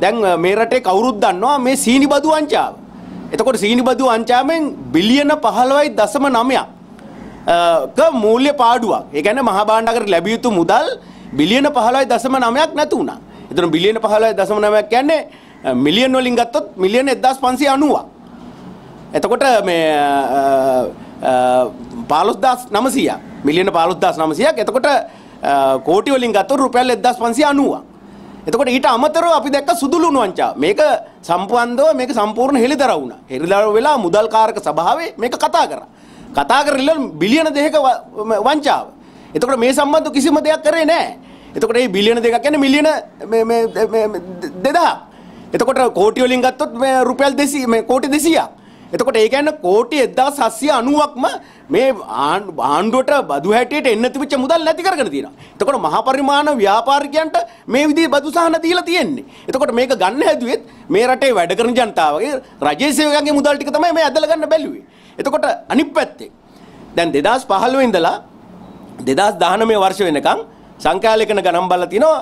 දැන් මේ රටේ කවුරුත් දන්නවා මේ සීනිබදු අංචාව. එතකොට සීනිබදු අංචාවෙන් බිලියන 15.9ක් ක මූල්‍ය පාඩුවක්. ඒ කියන්නේ මහා භාණ්ඩකට ලැබිය යුතු මුදල් බිලියන 15.9ක් නැති වුණා. එතන බිලියන 15.9ක් කියන්නේ මිලියන් වලින් ගත්තොත් මිලියන 1590ක්. එතකොට මේ 15900ක් මිලියන 15900ක්. එතකොට කෝටි වලින් ගත්තොත් රුපියල් 1590ක්. එතකොට ඊට අමතරව අපි දැක්ක සුදුලුණු වංචා. මේක සම්පූර්ණව මේක සම්පූර්ණ හෙළිදරව් වුණා. හෙළිදරව් වෙලා මුදල්කාරක සභාවේ මේක කතා කරා. කතා කරලා බිලියන දෙකක වංචාව. එතකොට මේ සම්බන්ධව කිසිම දෙයක් කරේ නැහැ. එතකොට මේ බිලියන දෙකක් කියන්නේ මිලියන මේ මේ 2000ක්. එතකොට කෝටි වලින් ගත්තොත් මේ රුපියල් 200 මේ කෝටි 200ක්. එතකොට ඒ කියන්නේ කෝටි 1790ක්ම මේ ආණ්ඩුවට බදු හැටියට එන්න තිබිච්ච මුදල් නැති කරගෙන තියෙනවා. එතකොට මහා පරිමාණ ව්‍යාපාරිකයන්ට මේ විදිහේ බදු සහන දීලා තියෙන්නේ. එතකොට මේක ගන්න හැදුවෙත් මේ රටේ වැඩ කරන ජනතාවගේ රජයේ සේවකයන්ගේ මුදල් ටික තමයි මේ ඇදලා ගන්න බැලුවේ. එතකොට අනිත් පැත්තේ දැන් 2015 ඉඳලා 2019 වර්ෂ වෙනකන් සංඛ්‍යාලේඛන ගණන් බලලා තිනවා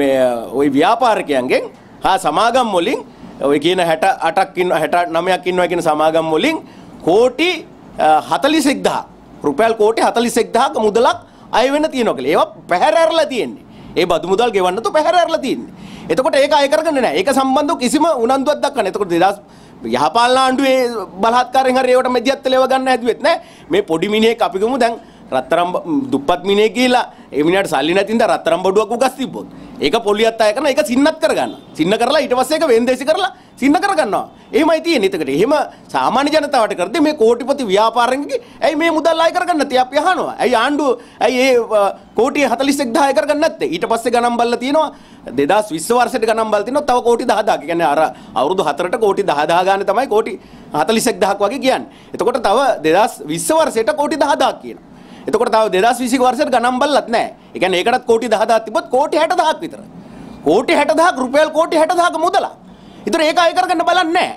මේ ওই ව්‍යාපාරිකයන්ගෙන් හා සමාගම් වලින් ඔය කියන 68ක් ඉන්න 69ක් ඉන්නවා කියන සමාගම් වලින් කෝටි 46000 රුපියල් කෝටි 46000ක මුදලක් අය වෙන්න තියෙනවා කියලා. ඒවා පැහැර ඇරලා තියෙන්නේ. ඒ බදු මුදල් ගෙවන්න තු පැහැර ඇරලා තියෙන්නේ. එතකොට ඒක අය කරගන්නේ නැහැ. ඒක සම්බන්ධව කිසිම උනන්දුවක් දක්වන්නේ. එතකොට 2000 යහපාලන ආණ්ඩුවේ බලහත්කාරයෙන් හරි ඒවට මැදිහත් වෙලව ගන්න හැදුවෙත් නෑ මේ පොඩි මිනිහෙක් අපි ගමු දැන් රත්තරම් දුප්පත් මිනේ කියලා ඒ මිනිහට සල්ලි නැතිඳ රත්තරම් බඩුවක් උගස් තිබ්බොත් ඒක පොලියත් අය කරන ඒක සින්නත් කරගන්න. සින්න කරලා ඊට පස්සේ ඒක වෙන්දේසි කරලා සින්න කරගන්නවා. එහෙමයි තියෙන්නේ. එතකොට එහෙම සාමාන්‍ය ජනතාවට කරද්දී මේ කෝටිපති ව්‍යාපාරිකගේ ඇයි මේ මුදල් අය කරගන්න නැත්තේ අපි අහනවා. ඇයි ආණ්ඩුව ඇයි ඒ කෝටි 41000 කරගන්න නැත්තේ? ඊට පස්සේ ගණන් බලලා තියෙනවා 2020 වර්ෂයට ගණන් බලලා තියෙනවා තව කෝටි 10000ක්. ඒ කියන්නේ අර අවුරුදු 4ට කෝටි 10000 ගානේ තමයි කෝටි 41000ක් වගේ කියන්නේ. එතකොට තව 2020 වර්ෂයට කෝටි 10000ක් කියනවා. එතකොට තව 2020 වර්ෂයට ගණන් බලලත් නැහැ. ඒ කියන්නේ ඒකටත් කෝටි 10000ක් තිබ්බොත් කෝටි 60000ක් විතර. කෝටි 60000ක් රුපියල් කෝටි 60000ක මුදලක්. ඉතින් ඒක අය කරගන්න බලන්නේ නැහැ.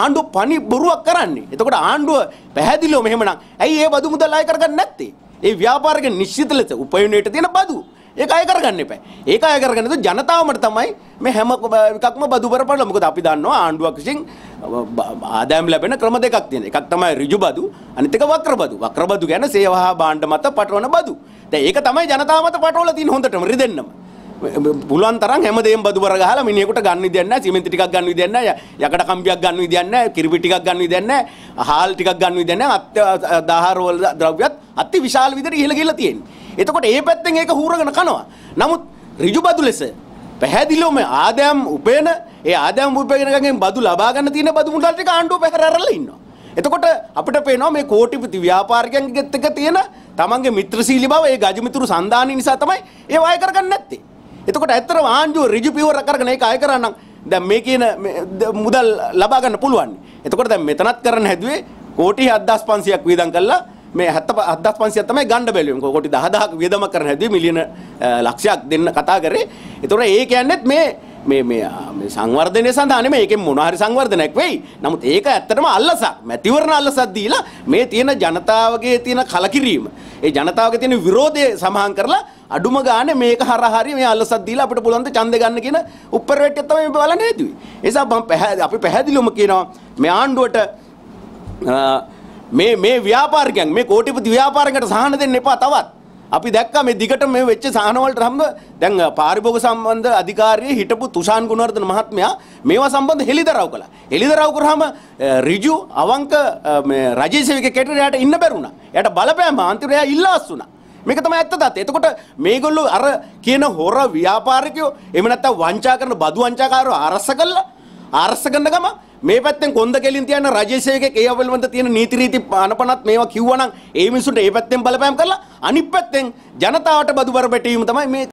ආණ්ඩුව පණි බොරුවක් කරන්නේ. එතකොට ආණ්ඩුව පැහැදිලිව මෙහෙමනම් ඇයි ඒ බදු මුදල් අය කරගන්නේ නැත්තේ? ඒ ව්‍යාපාරික නිශ්චිත ලෙස උපයනයට තියෙන බදු. ඒක අය කරගන්න එපා. ඒක අය කරගන්න ජනතාවමට තමයි මේ හැම එකක්ම බදු බරපතල. මොකද අපි දන්නවා ආණ්ඩුවක් විසින් ආදායම් ලැබෙන ක්‍රම දෙකක් තියෙනවා. එකක් තමයි ඍජු බදු, අනිත් එක වක්‍ර බදු. වක්‍ර බදු කියන්නේ සේවහා භාණ්ඩ මත පටවන බදු. දැන් ඒක තමයි ජනතාව මත පටවලා තියෙන හොඳටම රිදෙන්නම. පුළුවන් තරම් හැමදේම බදුබර ගහලා මිනිහෙකුට ගන්න විදියක් නැහැ සිමෙන්ති ටිකක් ගන්න විදියක් නැහැ යකඩ කම්බියක් ගන්න විදියක් නැහැ කිරිපි ටිකක් ගන්න විදියක් නැහැ හාල් ටිකක් ගන්න විදියක් නැහැ අත්ආහාර වල ද්‍රව්‍යත් අති විශාල විදිහට ඉහළ ගිහලා තියෙන්නේ එතකොට ඒ පැත්තෙන් ඒක හූරගෙන කනවා නමුත් ඍජු බදු ලෙස පැහැදිලිවම ආදෑම් උපයන ඒ ආදෑම් උපයනකගෙන් බදු ලබා ගන්න තියෙන බදු මුදල් ටික ආණ්ඩුව පැහැර අරලා ඉන්නවා එතකොට අපිට පේනවා මේ කෝටිපති ව්‍යාපාරිකයන්ගෙත් එක තියෙන තමන්ගේ මිත්‍රශීලී බව ඒ ගජමිතුරු සන්දානි නිසා තමයි ඒ වය කරගන්නේ නැත්තේ එතකොට ඇත්තටම ආණ්ඩුව ඍජු පියවර කරගෙන ඒක අය කරා නම් දැන් මේ කියන මුදල් ලබා ගන්න පුළුවන්. එතකොට දැන් මෙතනත් කරන්න හැදුවේ කෝටි 7500ක් වියදම් කරලා මේ 77500 තමයි ගන්න බැලුවේ. කෝටි 10000ක් වියදම කරන්න හැදුවේ මිලියන ලක්ෂයක් දෙන්න කතා කරේ. එතකොට ඒ කියන්නේත් මේ මේ මේ සංවර්ධනය සඳහා නෙමෙයි ඒකෙන් මොන හරි සංවර්ධනයක් වෙයි. නමුත් ඒක ඇත්තටම අල්ලසක්. මැතිවරණ අල්ලසක් දීලා මේ තියෙන ජනතාවගේ තියෙන කලකිරීම, ඒ ජනතාවගේ තියෙන විරෝධය සමහන් කරලා අඩුම ගානේ මේක හරහා හරි මේ අල්ලසක් දීලා අපිට පුළුවන් ද ඡන්ද ගන්න කියන උපරවැට්ටය තමයි මේ බලන්න හේතුවේ. ඒ නිසා මම අපි පැහැදිලිවම කියනවා මේ ආණ්ඩුවට මේ මේ ව්‍යාපාරිකයන් මේ කෝටිපති ව්‍යාපාරිකයන්ට සහන දෙන්න එපා තවත්. අපි දැක්ක මේ දිගට මේ වෙච්ච සහනවලට හම්බ දැන් පාරිභෝග සම්බන්ධ අධිකාරියේ හිටපු තුෂාන් ගුණවර්ධන මහත්මයා මේවා සම්බන්ධ හෙලිදරව් කළා. හෙලිදරව් කරාම ඍජු අවංක මේ රජයේ සේවක කෙටරයට ඉන්න බැරුණා. එයාට බලපෑම අන්තිමට ඉල්ලාස් වුණා. මේක තමයි ඇත්ත දත්ත. එතකොට මේගොල්ලෝ අර කියන හොර ව්‍යාපාරිකයෝ එහෙම නැත්නම් වංචා කරන බදු වංචාකාරයෝ අරස කළා අරස කරන ගම මේ පැත්තෙන් කොන්ද කෙලින් තියන රජේෂයක ඒ අවලවන්ත තියෙන නීති රීති අනපනත් මේවා කිව්වනම් ඒ මිනිසුන්ට ඒ පැත්තෙන් බලපෑම් කරලා අනිත් පැත්තෙන් ජනතාවට බදුබර පැටවීම තමයි මේ